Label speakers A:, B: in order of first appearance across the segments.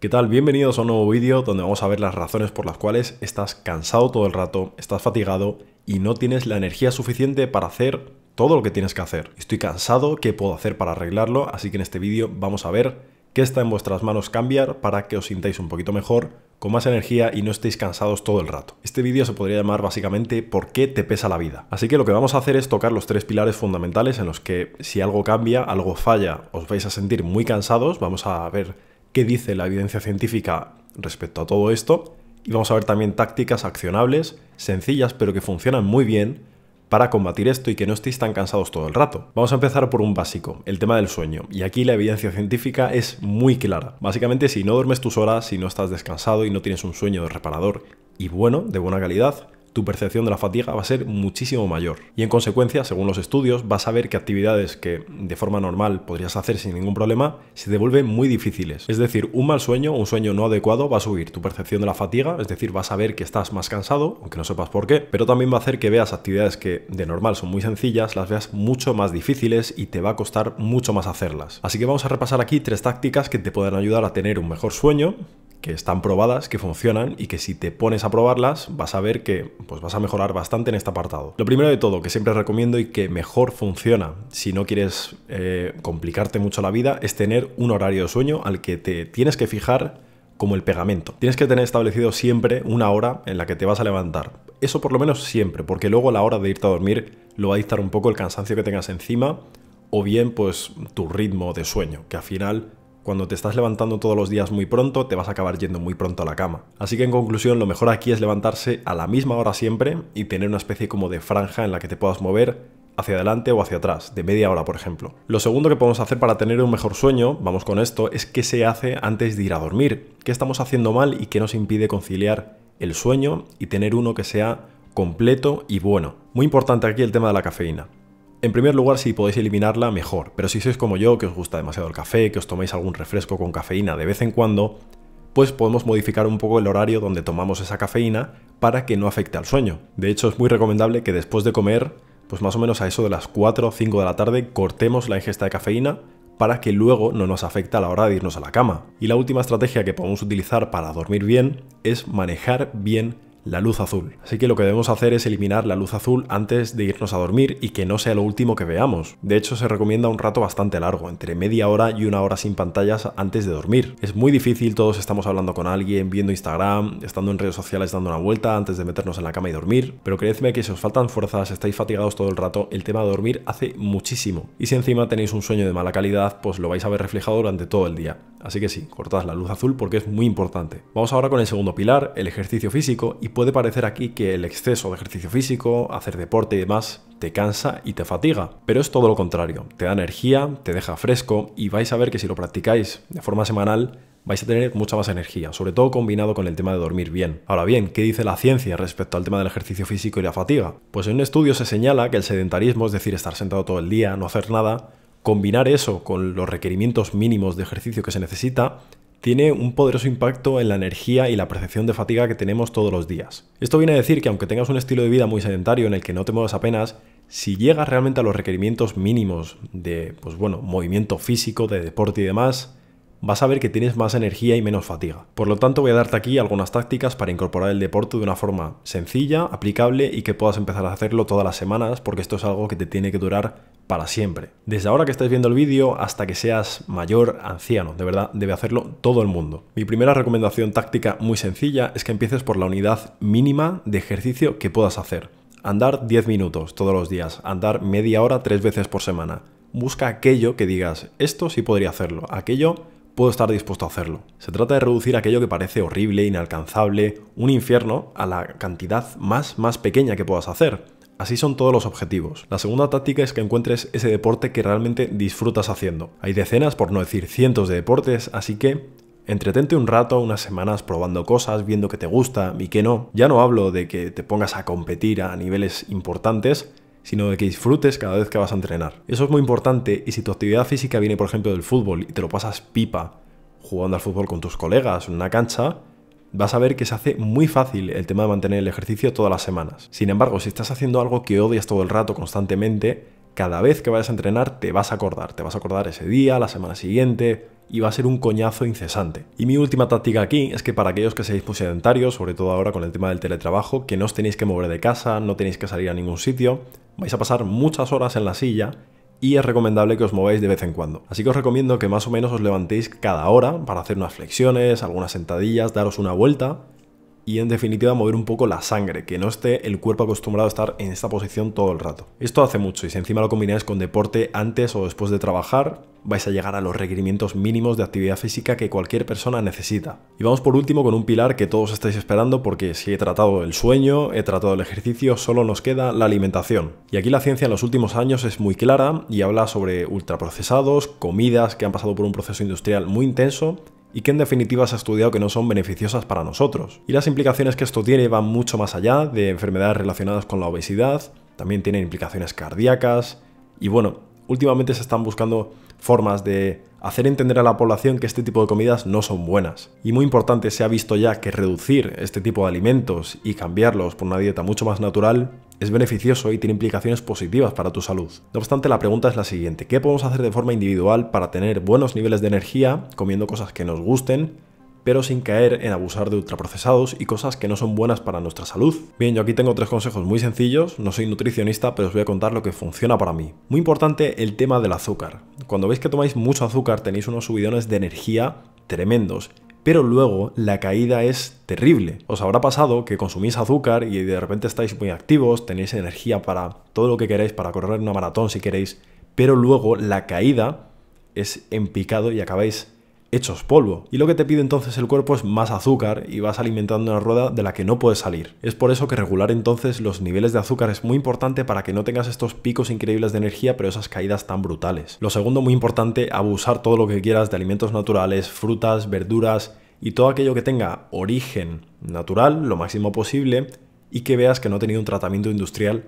A: ¿Qué tal? Bienvenidos a un nuevo vídeo donde vamos a ver las razones por las cuales estás cansado todo el rato, estás fatigado y no tienes la energía suficiente para hacer todo lo que tienes que hacer. Estoy cansado, ¿qué puedo hacer para arreglarlo? Así que en este vídeo vamos a ver qué está en vuestras manos cambiar para que os sintáis un poquito mejor, con más energía y no estéis cansados todo el rato. Este vídeo se podría llamar básicamente ¿Por qué te pesa la vida? Así que lo que vamos a hacer es tocar los tres pilares fundamentales en los que si algo cambia, algo falla, os vais a sentir muy cansados, vamos a ver qué dice la evidencia científica respecto a todo esto y vamos a ver también tácticas accionables, sencillas pero que funcionan muy bien para combatir esto y que no estéis tan cansados todo el rato. Vamos a empezar por un básico, el tema del sueño. Y aquí la evidencia científica es muy clara. Básicamente, si no duermes tus horas, si no estás descansado y no tienes un sueño reparador y bueno, de buena calidad, tu percepción de la fatiga va a ser muchísimo mayor. Y en consecuencia, según los estudios, vas a ver que actividades que de forma normal podrías hacer sin ningún problema se devuelven muy difíciles. Es decir, un mal sueño, un sueño no adecuado va a subir tu percepción de la fatiga, es decir, vas a ver que estás más cansado, aunque no sepas por qué, pero también va a hacer que veas actividades que de normal son muy sencillas, las veas mucho más difíciles y te va a costar mucho más hacerlas. Así que vamos a repasar aquí tres tácticas que te podrán ayudar a tener un mejor sueño, que están probadas, que funcionan y que si te pones a probarlas vas a ver que pues, vas a mejorar bastante en este apartado. Lo primero de todo, que siempre recomiendo y que mejor funciona si no quieres eh, complicarte mucho la vida, es tener un horario de sueño al que te tienes que fijar como el pegamento. Tienes que tener establecido siempre una hora en la que te vas a levantar. Eso por lo menos siempre, porque luego a la hora de irte a dormir lo va a dictar un poco el cansancio que tengas encima o bien pues tu ritmo de sueño, que al final cuando te estás levantando todos los días muy pronto, te vas a acabar yendo muy pronto a la cama. Así que en conclusión, lo mejor aquí es levantarse a la misma hora siempre y tener una especie como de franja en la que te puedas mover hacia adelante o hacia atrás, de media hora por ejemplo. Lo segundo que podemos hacer para tener un mejor sueño, vamos con esto, es qué se hace antes de ir a dormir, qué estamos haciendo mal y qué nos impide conciliar el sueño y tener uno que sea completo y bueno. Muy importante aquí el tema de la cafeína. En primer lugar, si podéis eliminarla, mejor, pero si sois como yo, que os gusta demasiado el café, que os tomáis algún refresco con cafeína de vez en cuando, pues podemos modificar un poco el horario donde tomamos esa cafeína para que no afecte al sueño. De hecho, es muy recomendable que después de comer, pues más o menos a eso de las 4 o 5 de la tarde, cortemos la ingesta de cafeína para que luego no nos afecte a la hora de irnos a la cama. Y la última estrategia que podemos utilizar para dormir bien es manejar bien la luz azul. Así que lo que debemos hacer es eliminar la luz azul antes de irnos a dormir y que no sea lo último que veamos. De hecho, se recomienda un rato bastante largo, entre media hora y una hora sin pantallas antes de dormir. Es muy difícil, todos estamos hablando con alguien, viendo Instagram, estando en redes sociales dando una vuelta antes de meternos en la cama y dormir, pero creedme que si os faltan fuerzas, estáis fatigados todo el rato, el tema de dormir hace muchísimo. Y si encima tenéis un sueño de mala calidad, pues lo vais a ver reflejado durante todo el día. Así que sí, cortad la luz azul porque es muy importante. Vamos ahora con el segundo pilar, el ejercicio físico, y puede parecer aquí que el exceso de ejercicio físico, hacer deporte y demás, te cansa y te fatiga, pero es todo lo contrario, te da energía, te deja fresco y vais a ver que si lo practicáis de forma semanal, vais a tener mucha más energía, sobre todo combinado con el tema de dormir bien. Ahora bien, ¿qué dice la ciencia respecto al tema del ejercicio físico y la fatiga? Pues en un estudio se señala que el sedentarismo, es decir, estar sentado todo el día, no hacer nada, Combinar eso con los requerimientos mínimos de ejercicio que se necesita tiene un poderoso impacto en la energía y la percepción de fatiga que tenemos todos los días. Esto viene a decir que aunque tengas un estilo de vida muy sedentario en el que no te muevas apenas, si llegas realmente a los requerimientos mínimos de pues bueno, movimiento físico, de deporte y demás, vas a ver que tienes más energía y menos fatiga. Por lo tanto, voy a darte aquí algunas tácticas para incorporar el deporte de una forma sencilla, aplicable y que puedas empezar a hacerlo todas las semanas, porque esto es algo que te tiene que durar para siempre. Desde ahora que estés viendo el vídeo hasta que seas mayor, anciano, de verdad debe hacerlo todo el mundo. Mi primera recomendación táctica muy sencilla es que empieces por la unidad mínima de ejercicio que puedas hacer. Andar 10 minutos todos los días, andar media hora tres veces por semana. Busca aquello que digas, esto sí podría hacerlo, aquello puedo estar dispuesto a hacerlo. Se trata de reducir aquello que parece horrible, inalcanzable, un infierno, a la cantidad más, más pequeña que puedas hacer. Así son todos los objetivos. La segunda táctica es que encuentres ese deporte que realmente disfrutas haciendo. Hay decenas, por no decir cientos de deportes, así que Entretente un rato, unas semanas probando cosas, viendo que te gusta y que no. Ya no hablo de que te pongas a competir a niveles importantes, sino de que disfrutes cada vez que vas a entrenar. Eso es muy importante y si tu actividad física viene por ejemplo del fútbol y te lo pasas pipa jugando al fútbol con tus colegas en una cancha, vas a ver que se hace muy fácil el tema de mantener el ejercicio todas las semanas. Sin embargo, si estás haciendo algo que odias todo el rato constantemente, cada vez que vayas a entrenar te vas a acordar, te vas a acordar ese día, la semana siguiente, y va a ser un coñazo incesante. Y mi última táctica aquí es que para aquellos que seáis muy sobre todo ahora con el tema del teletrabajo, que no os tenéis que mover de casa, no tenéis que salir a ningún sitio, vais a pasar muchas horas en la silla y es recomendable que os mováis de vez en cuando. Así que os recomiendo que más o menos os levantéis cada hora para hacer unas flexiones, algunas sentadillas, daros una vuelta y en definitiva mover un poco la sangre, que no esté el cuerpo acostumbrado a estar en esta posición todo el rato. Esto hace mucho y si encima lo combináis con deporte antes o después de trabajar, vais a llegar a los requerimientos mínimos de actividad física que cualquier persona necesita. Y vamos por último con un pilar que todos estáis esperando porque si he tratado el sueño, he tratado el ejercicio, solo nos queda la alimentación. Y aquí la ciencia en los últimos años es muy clara y habla sobre ultraprocesados, comidas que han pasado por un proceso industrial muy intenso y que en definitiva se ha estudiado que no son beneficiosas para nosotros. Y las implicaciones que esto tiene van mucho más allá de enfermedades relacionadas con la obesidad, también tienen implicaciones cardíacas, y bueno, últimamente se están buscando formas de hacer entender a la población que este tipo de comidas no son buenas. Y muy importante, se ha visto ya que reducir este tipo de alimentos y cambiarlos por una dieta mucho más natural es beneficioso y tiene implicaciones positivas para tu salud. No obstante, la pregunta es la siguiente, ¿qué podemos hacer de forma individual para tener buenos niveles de energía comiendo cosas que nos gusten pero sin caer en abusar de ultraprocesados y cosas que no son buenas para nuestra salud. Bien, yo aquí tengo tres consejos muy sencillos, no soy nutricionista, pero os voy a contar lo que funciona para mí. Muy importante el tema del azúcar. Cuando veis que tomáis mucho azúcar tenéis unos subidones de energía tremendos pero luego la caída es terrible. Os habrá pasado que consumís azúcar y de repente estáis muy activos, tenéis energía para todo lo que queréis, para correr una maratón si queréis, pero luego la caída es en picado y acabáis hechos polvo. Y lo que te pide entonces el cuerpo es más azúcar y vas alimentando una rueda de la que no puedes salir. Es por eso que regular entonces los niveles de azúcar es muy importante para que no tengas estos picos increíbles de energía pero esas caídas tan brutales. Lo segundo muy importante, abusar todo lo que quieras de alimentos naturales, frutas, verduras y todo aquello que tenga origen natural lo máximo posible y que veas que no ha tenido un tratamiento industrial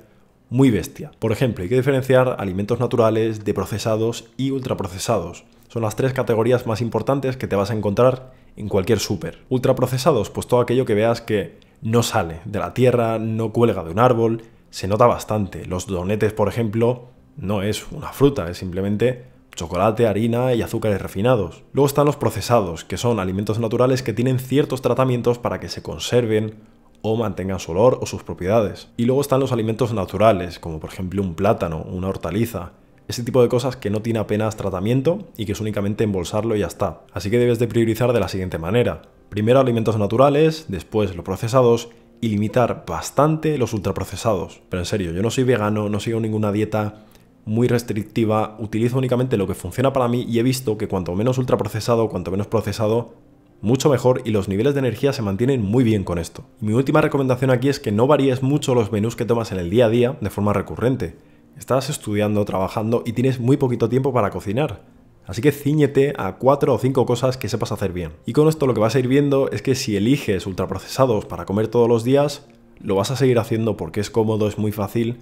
A: muy bestia. Por ejemplo, hay que diferenciar alimentos naturales de procesados y ultraprocesados. Son las tres categorías más importantes que te vas a encontrar en cualquier súper. Ultraprocesados, pues todo aquello que veas que no sale de la tierra, no cuelga de un árbol, se nota bastante. Los donetes, por ejemplo, no es una fruta, es simplemente chocolate, harina y azúcares refinados. Luego están los procesados, que son alimentos naturales que tienen ciertos tratamientos para que se conserven o mantengan su olor o sus propiedades. Y luego están los alimentos naturales, como por ejemplo un plátano, una hortaliza, ese tipo de cosas que no tiene apenas tratamiento y que es únicamente embolsarlo y ya está. Así que debes de priorizar de la siguiente manera. Primero alimentos naturales, después los procesados y limitar bastante los ultraprocesados. Pero en serio, yo no soy vegano, no sigo ninguna dieta muy restrictiva, utilizo únicamente lo que funciona para mí y he visto que cuanto menos ultraprocesado, cuanto menos procesado, mucho mejor y los niveles de energía se mantienen muy bien con esto. Mi última recomendación aquí es que no varíes mucho los menús que tomas en el día a día de forma recurrente. Estás estudiando, trabajando y tienes muy poquito tiempo para cocinar. Así que ciñete a cuatro o cinco cosas que sepas hacer bien. Y con esto lo que vas a ir viendo es que si eliges ultraprocesados para comer todos los días, lo vas a seguir haciendo porque es cómodo, es muy fácil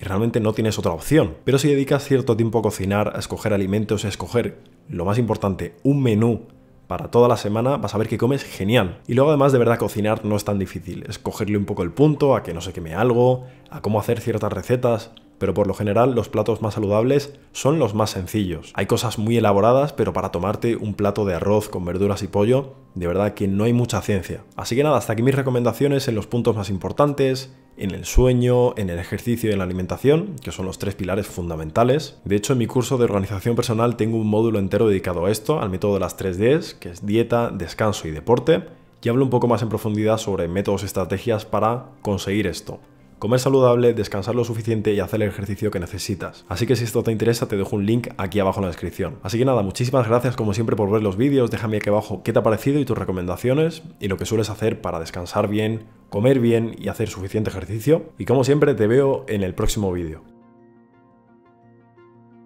A: y realmente no tienes otra opción. Pero si dedicas cierto tiempo a cocinar, a escoger alimentos, a escoger, lo más importante, un menú para toda la semana, vas a ver que comes genial. Y luego además de verdad cocinar no es tan difícil, escogerle un poco el punto a que no se queme algo, a cómo hacer ciertas recetas pero por lo general los platos más saludables son los más sencillos. Hay cosas muy elaboradas, pero para tomarte un plato de arroz con verduras y pollo, de verdad que no hay mucha ciencia. Así que nada, hasta aquí mis recomendaciones en los puntos más importantes, en el sueño, en el ejercicio y en la alimentación, que son los tres pilares fundamentales. De hecho, en mi curso de organización personal tengo un módulo entero dedicado a esto, al método de las 3Ds, que es dieta, descanso y deporte, y hablo un poco más en profundidad sobre métodos y estrategias para conseguir esto comer saludable, descansar lo suficiente y hacer el ejercicio que necesitas. Así que si esto te interesa, te dejo un link aquí abajo en la descripción. Así que nada, muchísimas gracias como siempre por ver los vídeos, déjame aquí abajo qué te ha parecido y tus recomendaciones y lo que sueles hacer para descansar bien, comer bien y hacer suficiente ejercicio. Y como siempre, te veo en el próximo vídeo.